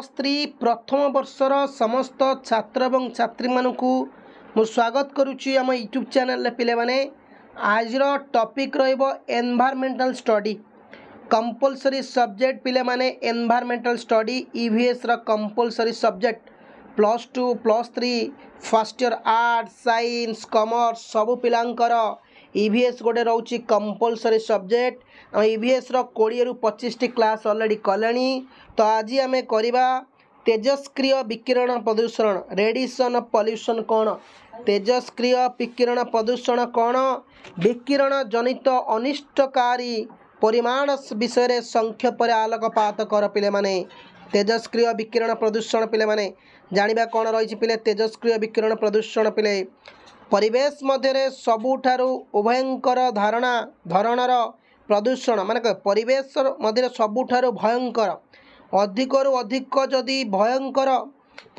ଶ୍ରୀ ପ୍ରଥମ ବର୍ଷର ସମସ୍ତ ଛାତ୍ର ଏବଂ ଛାତ୍ରୀମାନଙ୍କୁ ମୁଁ ସ୍ୱାଗତ କରୁଛି ଆମ ୟୁଟ୍ୟୁବ୍ ଚ୍ୟାନେଲ୍ରେ ପିଲାମାନେ ଆଜିର ଟପିକ୍ ରହିବ ଏନ୍ଭାରମେଣ୍ଟାଲ୍ ଷ୍ଟଡି କମ୍ପଲସରି ସବଜେକ୍ଟ ପିଲାମାନେ ଏନ୍ଭାରମେଣ୍ଟାଲ୍ ଷ୍ଟଡି ଇଭିଏସ୍ର compulsory subject plus two plus three first year art science commerce ସବୁ ପିଲାଙ୍କର ଇଭିଏସ୍ e ଗୋଟେ ରହୁଛି କମ୍ପଲସରି ସବଜେକ୍ଟ ଆମ ଇଭିଏସ୍ର e କୋଡ଼ିଏରୁ ପଚିଶଟି କ୍ଲାସ୍ ଅଲରେଡ଼ି କଲେଣି ତ ଆଜି ଆମେ କରିବା ତେଜସ୍କ୍ରିୟ ବିକିରଣ ପ୍ରଦୂଷଣ ରେଡ଼ିସନ୍ ପଲ୍ୟୁସନ୍ କ'ଣ ତେଜସ୍କ୍ରିୟ ବିକିରଣ ପ୍ରଦୂଷଣ କ'ଣ ବିକିରଣ ଜନିତ ଅନିଷ୍ଟକାରୀ ପରିମାଣ ବିଷୟରେ ସଂକ୍ଷେପରେ ଆଲୋକପାତ କର ପିଲାମାନେ ତେଜସ୍କ୍ରିୟ ବିକିରଣ ପ୍ରଦୂଷଣ ପିଲାମାନେ ଜାଣିବା କ'ଣ ରହିଛି ପିଲେ ତେଜସ୍କ୍ରିୟ ବିକିରଣ ପ୍ରଦୂଷଣ ପିଲେ ପରିବେଶ ମଧ୍ୟରେ ସବୁଠାରୁ ଉଭୟଙ୍କର ଧାରଣା ଧରଣର ପ୍ରଦୂଷଣ ମାନେ ପରିବେଶ ମଧ୍ୟରେ ସବୁଠାରୁ ଭୟଙ୍କର ଅଧିକରୁ ଅଧିକ ଯଦି ଭୟଙ୍କର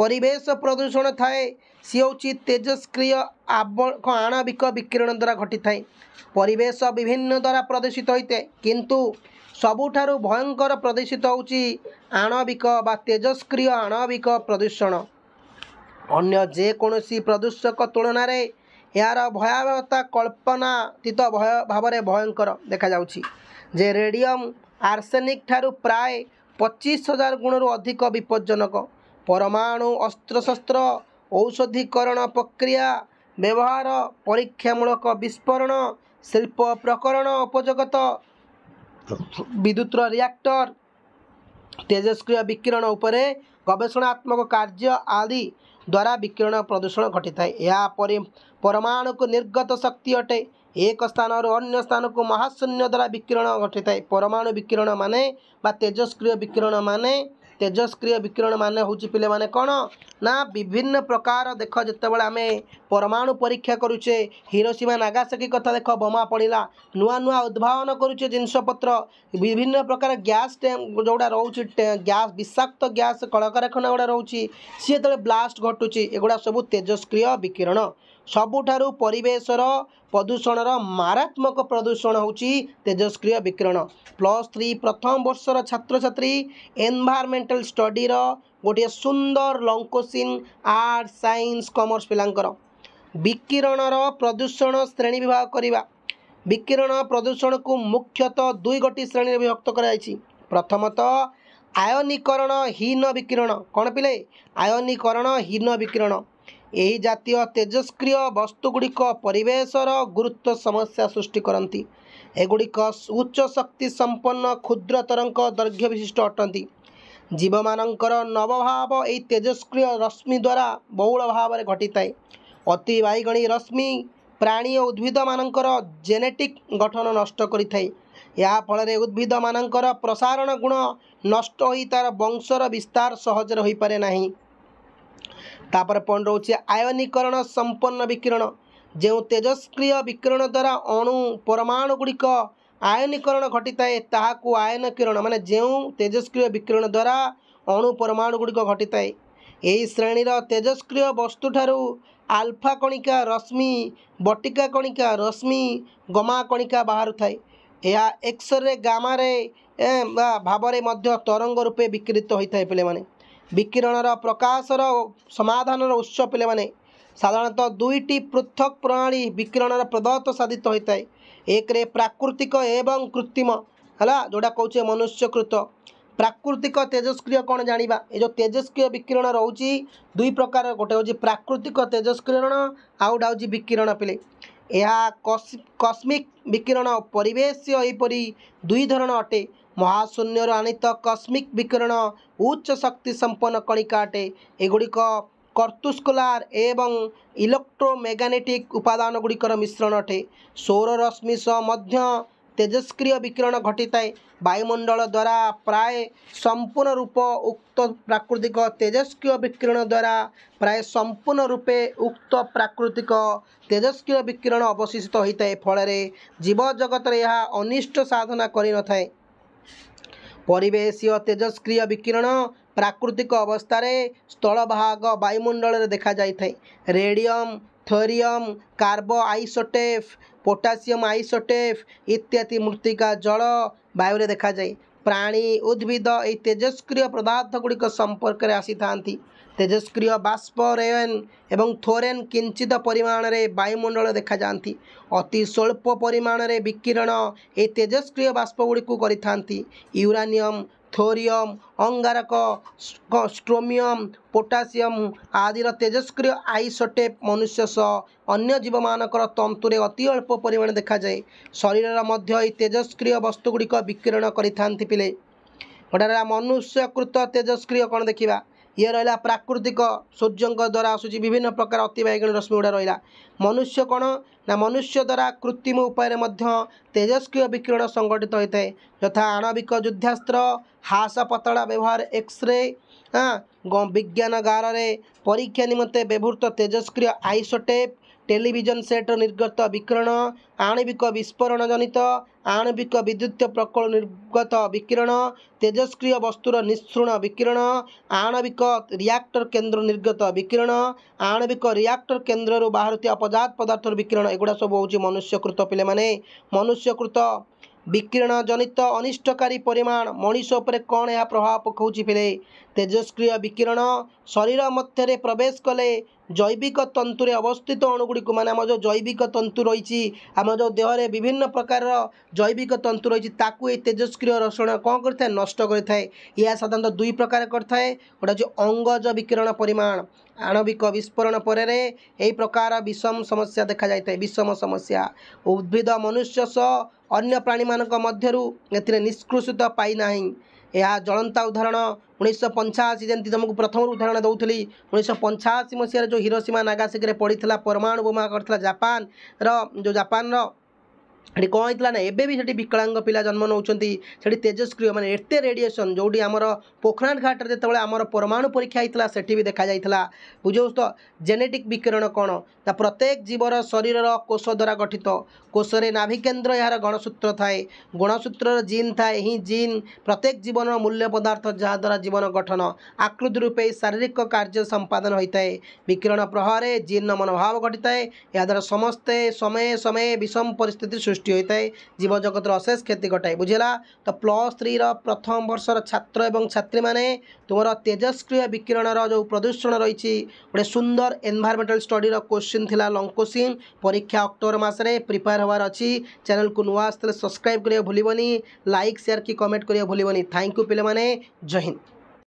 ପରିବେଶ ପ୍ରଦୂଷଣ ଥାଏ ସିଏ ହେଉଛି ତେଜସ୍କ୍ରିୟ ଆବ ଆଣବିକ ବିକିରଣ ଦ୍ୱାରା ଘଟିଥାଏ ପରିବେଶ ବିଭିନ୍ନ ଦ୍ୱାରା ପ୍ରଦୂଷିତ ହୋଇଥାଏ କିନ୍ତୁ ସବୁଠାରୁ ଭୟଙ୍କର ପ୍ରଦୂଷିତ ହେଉଛି ଆଣବିକ ବା ତେଜସ୍କ୍ରିୟ ଆଣବିକ ପ୍ରଦୂଷଣ ଅନ୍ୟ ଯେକୌଣସି ପ୍ରଦୂଷକ ତୁଳନାରେ ଏହାର ଭୟାବହତା କଳ୍ପନାତୀତ ଭୟ ଭାବରେ ଭୟଙ୍କର ଦେଖାଯାଉଛି ଯେ ରେଡ଼ିୟମ୍ ଆର୍ସେନିକ୍ ଠାରୁ ପ୍ରାୟ ପଚିଶ ହଜାର ଗୁଣରୁ ଅଧିକ ବିପଜ୍ଜନକ ପରମାଣୁ ଅସ୍ତ୍ରଶସ୍ତ୍ର ଔଷଧୀକରଣ ପ୍ରକ୍ରିୟା ବ୍ୟବହାର ପରୀକ୍ଷାମୂଳକ ବିସ୍ଫୋରଣ ଶିଳ୍ପ ପ୍ରକରଣ ଉପଯୋଗତ ବିଦ୍ୟୁତର ରିଆକ୍ଟର ତେଜସ୍କ୍ରିୟ ବିକିରଣ ଉପରେ ଗବେଷଣାତ୍ମକ କାର୍ଯ୍ୟ ଆଦି ଦ୍ୱାରା ବିକିରଣ ପ୍ରଦୂଷଣ ଘଟିଥାଏ ଏହାପରେ ପରମାଣୁକୁ ନିର୍ଗତ ଶକ୍ତି ଅଟେ ଏକ ସ୍ଥାନରୁ ଅନ୍ୟ ସ୍ଥାନକୁ ମହାଶୂନ୍ୟ ଦ୍ୱାରା ବିକିରଣ ଘଟିଥାଏ ପରମାଣୁ ବିକିରଣ ମାନେ ବା ତେଜସ୍କ୍ରିୟ ବିକିରଣ ମାନେ ତେଜସ୍କ୍ରିୟ ବିକିରଣ ମାନେ ହେଉଛି ପିଲାମାନେ କ'ଣ ନା ବିଭିନ୍ନ ପ୍ରକାର ଦେଖ ଯେତେବେଳେ ଆମେ ପରମାଣୁ ପରୀକ୍ଷା କରୁଛେ ହିରୋସୀମା ନାଗାସାକି କଥା ଦେଖ ବୋମା ପଡ଼ିଲା ନୂଆ ନୂଆ ଉଦ୍ଭାବନ କରୁଛେ ଜିନିଷପତ୍ର ବିଭିନ୍ନ ପ୍ରକାର ଗ୍ୟାସ୍ ଯେଉଁଟା ରହୁଛି ଗ୍ୟାସ୍ ବିଷାକ୍ତ ଗ୍ୟାସ୍ କଳକାରଖାନା ଗୁଡ଼ା ରହୁଛି ସିଏ ଯେତେବେଳେ ବ୍ଲାଷ୍ଟ ଘଟୁଛି ଏଗୁଡ଼ା ସବୁ ତେଜସ୍କ୍ରିୟ ବିକିରଣ ସବୁଠାରୁ ପରିବେଶର ପ୍ରଦୂଷଣର ମାରାତ୍ମକ ପ୍ରଦୂଷଣ ହେଉଛି ତେଜସ୍କ୍ରିୟ ବିକିରଣ ପ୍ଲସ୍ ଥ୍ରୀ ପ୍ରଥମ ବର୍ଷର ଛାତ୍ରଛାତ୍ରୀ ଏନ୍ଭାରମେଣ୍ଟାଲ୍ ଷ୍ଟଡିର ଗୋଟିଏ ସୁନ୍ଦର ଲଙ୍କୋସିନ୍ ଆର୍ଟ ସାଇନ୍ସ କମର୍ସ ପିଲାଙ୍କର ବିକିରଣର ପ୍ରଦୂଷଣ ଶ୍ରେଣୀ ବିଭାଗ କରିବା ବିକିରଣ ପ୍ରଦୂଷଣକୁ ମୁଖ୍ୟତଃ ଦୁଇ ଗୋଟି ଶ୍ରେଣୀରେ ବିଭକ୍ତ କରାଯାଇଛି ପ୍ରଥମତଃ ଆୟନୀକରଣ ହୀନ ବିକିରଣ କ'ଣ ପିଲେ ଆୟନୀକରଣ ହୀନ ବିକିରଣ ଏହି ଜାତୀୟ ତେଜସ୍କ୍ରିୟ ବସ୍ତୁଗୁଡ଼ିକ ପରିବେଶର ଗୁରୁତ୍ୱ ସମସ୍ୟା ସୃଷ୍ଟି କରନ୍ତି ଏଗୁଡ଼ିକ ଉଚ୍ଚ ଶକ୍ତି ସମ୍ପନ୍ନ କ୍ଷୁଦ୍ର ତରଙ୍ଗ ଦୈର୍ଘ୍ୟ ବିଶିଷ୍ଟ ଅଟନ୍ତି ଜୀବମାନଙ୍କର ନବଭାବ ଏହି ତେଜସ୍କ୍ରିୟ ରଶ୍ମି ଦ୍ୱାରା ବହୁଳ ଭାବରେ ଘଟିଥାଏ ଅତି ବାଇଗଣୀ ରଶ୍ମି ପ୍ରାଣୀ ଓ ଉଦ୍ଭିଦମାନଙ୍କର ଜେନେଟିକ୍ ଗଠନ ନଷ୍ଟ କରିଥାଏ ଏହା ଫଳରେ ଉଦ୍ଭିଦମାନଙ୍କର ପ୍ରସାରଣ ଗୁଣ ନଷ୍ଟ ହୋଇ ତା'ର ବଂଶର ବିସ୍ତାର ସହଜରେ ହୋଇପାରେ ନାହିଁ ତାପରେ ପଏଣ୍ଟ ରହୁଛି ଆୟନୀକରଣ ସମ୍ପନ୍ନ ବିକିରଣ ଯେଉଁ ତେଜସ୍କ୍ରିୟ ବିକିରଣ ଦ୍ୱାରା ଅଣୁ ପରମାଣୁ ଗୁଡ଼ିକ ଆୟନୀକରଣ ଘଟିଥାଏ ତାହାକୁ ଆୟନ କିରଣ ମାନେ ଯେଉଁ ତେଜସ୍କ୍ରିୟ ବିକିରଣ ଦ୍ୱାରା ଅଣୁ ପରମାଣୁ ଗୁଡ଼ିକ ଘଟିଥାଏ ଏହି ଶ୍ରେଣୀର ତେଜସ୍କ୍ରିୟ ବସ୍ତୁଠାରୁ ଆଲଫା କଣିକା ରଶ୍ମି ବଟିକା କଣିକା ରଶ୍ମି ଗମା କଣିକା ବାହାରୁଥାଏ ଏହା ଏକ୍ସରେ ଗାମାରେ ବା ଭାବରେ ମଧ୍ୟ ତରଙ୍ଗ ରୂପେ ବିକିରିତ ହୋଇଥାଏ ପିଲାମାନେ ବିକିରଣର ପ୍ରକାଶର ସମାଧାନର ଉତ୍ସ ପିଲାମାନେ ସାଧାରଣତଃ ଦୁଇଟି ପୃଥକ୍ ପ୍ରଣାଳୀ ବିକିରଣର ପ୍ରଦତ୍ତ ସାଧିତ ହୋଇଥାଏ ଏକରେ ପ୍ରାକୃତିକ ଏବଂ କୃତ୍ରିମ ହେଲା ଯେଉଁଟା କହୁଛି ମନୁଷ୍ୟକୃତ ପ୍ରାକୃତିକ ତେଜସ୍କ୍ରିୟ କ'ଣ ଜାଣିବା ଏ ଯେଉଁ ତେଜସ୍କ୍ରିୟ ବିକିରଣ ରହୁଛି ଦୁଇ ପ୍ରକାର ଗୋଟେ ହେଉଛି ପ୍ରାକୃତିକ ତେଜସ୍କ୍ରିୟଣ ଆଉ ଗୋଟେ ହେଉଛି ବିକିରଣ ପିଲେ ଏହା କସ୍ମିକ୍ ବିକିରଣ ପରିବେଶ ଏହିପରି ଦୁଇ ଧରଣ ଅଟେ ମହାଶୂନ୍ୟରୁ ଆଣିତ କସ୍ମିକ୍ ବିକିରଣ ଉଚ୍ଚ ଶକ୍ତି ସମ୍ପନ୍ନ କଣିକା ଅଟେ ଏଗୁଡ଼ିକ କର୍ତ୍ତୁସ୍କୁଲାର ଏବଂ ଇଲେକ୍ଟ୍ରୋମେଗାନେଟିକ୍ ଉପାଦାନ ଗୁଡ଼ିକର ମିଶ୍ରଣ ଅଟେ ସୌର ରଶ୍ମି ସହ ମଧ୍ୟ ତେଜସ୍କ୍ରିୟ ବିକିରଣ ଘଟିଥାଏ ବାୟୁମଣ୍ଡଳ ଦ୍ୱାରା ପ୍ରାୟ ସମ୍ପୂର୍ଣ୍ଣ ରୂପ ଉକ୍ତ ପ୍ରାକୃତିକ ତେଜସ୍କ୍ରିୟ ବିକିରଣ ଦ୍ୱାରା ପ୍ରାୟ ସମ୍ପୂର୍ଣ୍ଣ ରୂପେ ଉକ୍ତ ପ୍ରାକୃତିକ ତେଜସ୍କ୍ରିୟ ବିକିରଣ ଅବଶିଷ୍ଟ ହୋଇଥାଏ ଫଳରେ ଜୀବଜଗତରେ ଏହା ଅନିଷ୍ଟ ସାଧନା କରିନଥାଏ ପରିବେଶୀୟ ତେଜସ୍କ୍ରିୟ ବିକିରଣ ପ୍ରାକୃତିକ ଅବସ୍ଥାରେ ସ୍ଥଳଭାଗ ବାୟୁମଣ୍ଡଳରେ ଦେଖାଯାଇଥାଏ radium thorium carbon isotope potassium isotope ଇତ୍ୟାଦି ମୃତ୍ତିକା ଜଳ ବାୟୁରେ ଦେଖାଯାଏ ପ୍ରାଣୀ ଉଦ୍ଭିଦ ଏହି ତେଜସ୍କ୍ରିୟ ପଦାର୍ଥ ଗୁଡ଼ିକ ସମ୍ପର୍କରେ ଆସିଥାନ୍ତି ତେଜସ୍କ୍ରିୟ ବାଷ୍ପ ରେୟନ୍ ଏବଂ ଥୋରେନ୍ କିଞ୍ଚିତ ପରିମାଣରେ ବାୟୁମଣ୍ଡଳ ଦେଖାଯାଆନ୍ତି ଅତି ସ୍ୱଳ୍ପ ପରିମାଣରେ ବିକିରଣ ଏହି ତେଜସ୍କ୍ରିୟ ବାଷ୍ପଗୁଡ଼ିକୁ କରିଥାନ୍ତି ୟୁରାନିୟମ୍ ଥୋରିୟମ୍ ଅଙ୍ଗାରକ ଷ୍ଟ୍ରୋମିୟମ୍ ପୋଟାସିୟମ୍ ଆଦିର ତେଜସ୍କ୍ରିୟ ଆଇସୋଟେପ୍ ମନୁଷ୍ୟ ସହ ଅନ୍ୟ ଜୀବମାନଙ୍କର ତନ୍ତୁରେ ଅତି ଅଳ୍ପ ପରିମାଣ ଦେଖାଯାଏ ଶରୀରର ମଧ୍ୟ ଏହି ତେଜସ୍କ୍ରିୟ ବସ୍ତୁଗୁଡ଼ିକ ବିକିରଣ କରିଥାନ୍ତି ପିଲେ ଗୋଟେ ହେଲା ମନୁଷ୍ୟକୃତ ତେଜସ୍କ୍ରିୟ କ'ଣ ଦେଖିବା ଇଏ ରହିଲା ପ୍ରାକୃତିକ ସୂର୍ଯ୍ୟଙ୍କ ଦ୍ୱାରା ଆସୁଛି ବିଭିନ୍ନ ପ୍ରକାର ଅତିବାଇଗଣୀ ରଶ୍ମି ଗୁଡ଼ା ରହିଲା ମନୁଷ୍ୟ କ'ଣ ନା ମନୁଷ୍ୟ ଦ୍ୱାରା କୃତ୍ରିମ ଉପାୟରେ ମଧ୍ୟ ତେଜସ୍କ୍ରିୟ ବିକିରଣ ସଂଗଠିତ ହୋଇଥାଏ ଯଥା ଆଣବିକ ଯୁଦ୍ଧାସ୍ତ୍ର ହାସ ପତଳା ବ୍ୟବହାର ଏକ୍ସରେ ବିଜ୍ଞାନଗାରରେ ପରୀକ୍ଷା ନିମନ୍ତେ ବ୍ୟବହୃତ ତେଜସ୍କ୍ରିୟ ଆଇସୋଟେପ୍ ଟେଲିଭିଜନ ସେଟ୍ର ନିର୍ଗତ ବିକିରଣ ଆଣବିକ ବିସ୍ଫୋରଣ ଜନିତ ଆଣବିକ ବିଦ୍ୟୁତ ପ୍ରକଳ୍ପ ନିର୍ଗତ ବିକିରଣ ତେଜସ୍କ୍ରିୟ ବସ୍ତୁର ନିଃସୃଣ ବିକିରଣ ଆଣବିକ ରିଆକ୍ଟର କେନ୍ଦ୍ର ନିର୍ଗତ ବିକିରଣ ଆଣବିକ ରିଆକ୍ଟର କେନ୍ଦ୍ରରୁ ବାହାରୁଥିବା ପଦାର୍ ପଦାର୍ଥର ବିକିରଣ ଏଗୁଡ଼ା ସବୁ ହେଉଛି ମନୁଷ୍ୟକୃତ ପିଲାମାନେ ମନୁଷ୍ୟକୃତ ବିକିରଣ ଜନିତ ଅନିଷ୍ଟକାରୀ ପରିମାଣ ମଣିଷ ଉପରେ କ'ଣ ଏହା ପ୍ରଭାବ ପକାଉଛି ଫେରେ ତେଜସ୍କ୍ରିୟ ବିକିରଣ ଶରୀର ମଧ୍ୟରେ ପ୍ରବେଶ କଲେ ଜୈବିକ ତନ୍ତୁରେ ଅବସ୍ଥିତ ଅଣୁଗୁଡ଼ିକୁ ମାନେ ଆମର ଯେଉଁ ଜୈବିକ ତନ୍ତୁ ରହିଛି ଆମ ଯେଉଁ ଦେହରେ ବିଭିନ୍ନ ପ୍ରକାରର ଜୈବିକ ତନ୍ତୁ ରହିଛି ତାକୁ ଏହି ତେଜସ୍କ୍ରିୟ ରସାୟଣ କ'ଣ କରିଥାଏ ନଷ୍ଟ କରିଥାଏ ଏହା ସାଧାରଣତଃ ଦୁଇ ପ୍ରକାର କରିଥାଏ ଗୋଟେ ହେଉଛି ଅଙ୍ଗଜ ବିକିରଣ ପରିମାଣ ଆଣବିକ ବିସ୍ଫୋରଣ ପରେ ଏହି ପ୍ରକାର ବିଷମ ସମସ୍ୟା ଦେଖାଯାଇଥାଏ ବିଷମ ସମସ୍ୟା ଉଦ୍ଭିଦ ମନୁଷ୍ୟ ସହ ଅନ୍ୟ ପ୍ରାଣୀମାନଙ୍କ ମଧ୍ୟରୁ ଏଥିରେ ନିଷ୍କୃଷିତ ପାଇନାହିଁ ଏହା ଜଳନ୍ତା ଉଦାହରଣ ଉଣେଇଶହ ପଞ୍ଚାଅଶୀ ଯେମିତି ତୁମକୁ ପ୍ରଥମରୁ ଉଦାହରଣ ଦେଉଥିଲି ଉଣେଇଶହ ପଞ୍ଚାଅଶୀ ମସିହାରେ ଯେଉଁ ହିରୋସୀମା ନାଗାସିକରେ ପଡ଼ିଥିଲା ପରମାଣୁ ବୋମା କରିଥିଲା ଜାପାନର ଯେଉଁ ଜାପାନର ଏଠି କ'ଣ ହେଇଥିଲା ନା ଏବେ ବି ସେଠି ବିକଳାଙ୍ଗ ପିଲା ଜନ୍ମ ନେଉଛନ୍ତି ସେଠି ତେଜସ୍କ୍ରିୟ ମାନେ ଏତେ ରେଡ଼ିଏସନ୍ ଯେଉଁଠି ଆମର ପୋଖରାନ ଘାଟରେ ଯେତେବେଳେ ଆମର ପରମାଣୁ ପରୀକ୍ଷା ହେଇଥିଲା ସେଠି ବି ଦେଖାଯାଇଥିଲା ବୁଝଉଛ ତ ଜେନେଟିକ୍ ବିକିରଣ କ'ଣ ନା ପ୍ରତ୍ୟେକ ଜୀବର ଶରୀରର କୋଷ ଦ୍ୱାରା ଗଠିତ କୋଷରେ ନାଭିକେନ୍ଦ୍ର ଏହାର ଗଣସୂତ୍ର ଥାଏ ଗଣସୂତ୍ରର ଜିନ୍ ଥାଏ ଏହି ଜିନ୍ ପ୍ରତ୍ୟେକ ଜୀବନର ମୂଲ୍ୟ ପଦାର୍ଥ ଯାହାଦ୍ୱାରା ଜୀବନ ଗଠନ ଆକୃତି ରୂପେ ଶାରୀରିକ କାର୍ଯ୍ୟ ସମ୍ପାଦନ ହୋଇଥାଏ ବିକିରଣ ପ୍ରଭାବରେ ଜିନ୍ର ମନୋଭାବ ଘଟିଥାଏ ଏହାଦ୍ୱାରା ସମସ୍ତେ ସମୟେ ସମୟେ ବିଷମ ପରିସ୍ଥିତି ସୃଷ୍ଟି সৃষ্টি হয়ে জীবজগতর অশেষ ক্ষতি ঘটায় বুঝলা তো প্লস থ্রির প্রথম বর্ষর ছাত্র এবং ছাত্রী মানে তোমার তেজস্ক্রিয় বিকিরণর যে প্রদূষণ রয়েছে গোটে সুন্দর এনভারমেন্টাল স্টডির কোশ্চিন লা লং কোশ্চিন পরীক্ষা অক্টোবর মাসে প্রিপেয়ার হওয়ার অছি চ্যানেলকে নূয়া আসলে সবসক্রাইব করা ভুলবনি লাইক সেয়ার কি কমেন্ট করা ভুলবনি থ্যাংক ইউ পিলে জয় হিন্দ